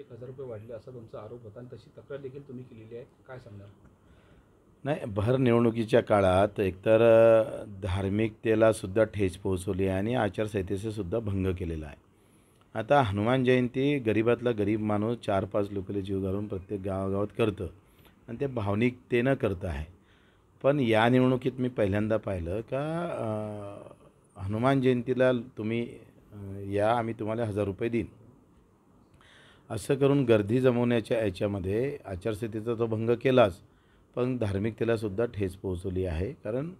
एक हजार रुपये वाढले असा तुमचा आरोप होता आणि तशी तक्रार देखील तुम्ही केलेली आहे काय सांगणार नाही भर निवडणुकीच्या काळात एकतर धार्मिकतेलासुद्धा ठेच पोहोचवली आहे आणि आचारसंहितेचासुद्धा भंग केलेला आहे आता हनुमान जयंती गरिबातला गरीब माणूस चार पाच लोकले जीव घालून प्रत्येक गावागावात करतं आणि ते भावनिकतेनं करतं आहे पण या निवडणुकीत मी पहिल्यांदा पाहिलं का हनुमान जयंतीला तुम्ही या आम्ही तुम्हाला हजार रुपये देईन असं करून गर्दी जमवण्याच्या याच्यामध्ये आचारसंहितेचा तो भंग केलाच पण धार्मिकतेलासुद्धा ठेच पोहोचवली आहे कारण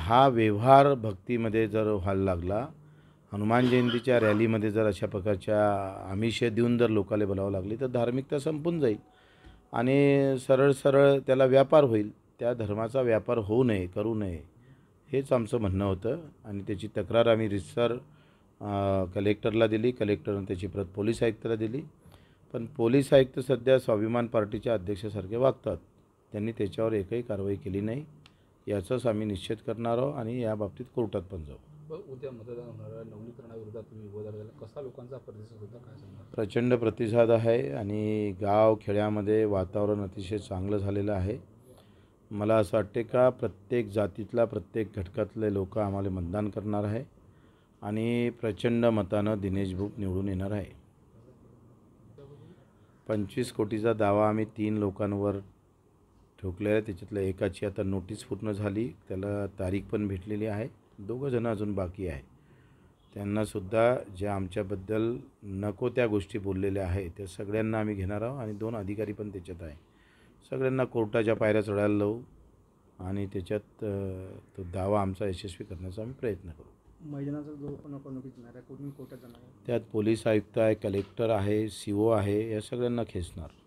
हा व्यवहार भक्तीमध्ये जर व्हायला लागला हनुमान जयंतीच्या रॅलीमध्ये जर अशा प्रकारच्या आमिष देऊन जर लोकाला बोलावं लागली तर धार्मिकता संपून जाईल आणि सरळ सरळ त्याला व्यापार होईल त्या धर्माचा व्यापार होऊ नये करू नये हेच आमचं म्हणणं होतं आणि त्याची तक्रार आम्ही रिसर कलेक्टरला दिली कलेक्टरनं त्याची प्रत पोलीस आयुक्तला दिली पण पोलीस आयुक्त सध्या स्वाभिमान पार्टीच्या अध्यक्षासारखे वागतात त्यांनी त्याच्यावर एकही कारवाई केली नाही याचाच आम्ही निश्चित करणार आहोत आणि या बाबतीत कोर्टात पण जाऊ उद्या मतदान होणाऱ्या तुम्ही कसा लोकांचा प्रतिसाद होता काय प्रचंड प्रतिसाद आहे आणि गाव खेड्यामध्ये वातावरण अतिशय चांगलं झालेलं आहे मला असं वाटते का प्रत्येक जातीतला प्रत्येक घटकातले लोक आम्हाला मतदान करणार आहे आणि प्रचंड मतानं दिनेश भूप निवडून येणार आहे पंचवीस कोटीचा दावा आम्ही तीन लोकांवर ठोकलेला आहे त्याच्यातल्या एकाची आता नोटीस पूर्ण झाली त्याला तारीख पण भेटलेली आहे दोघंजणं अजून बाकी आहे त्यांनासुद्धा ज्या आमच्याबद्दल नको त्या गोष्टी बोललेल्या आहेत त्या सगळ्यांना आम्ही घेणार आहोत आणि दोन अधिकारी पण त्याच्यात आहे सगळ्यांना कोर्टाच्या पायऱ्या चढायला लावू आणि त्याच्यात तो दावा आमचा यशस्वी करण्याचा आम्ही प्रयत्न करू मैदानाचा त्यात पोलीस आयुक्त आहे कलेक्टर आहे सी ओ आहे या सगळ्यांना खेचणार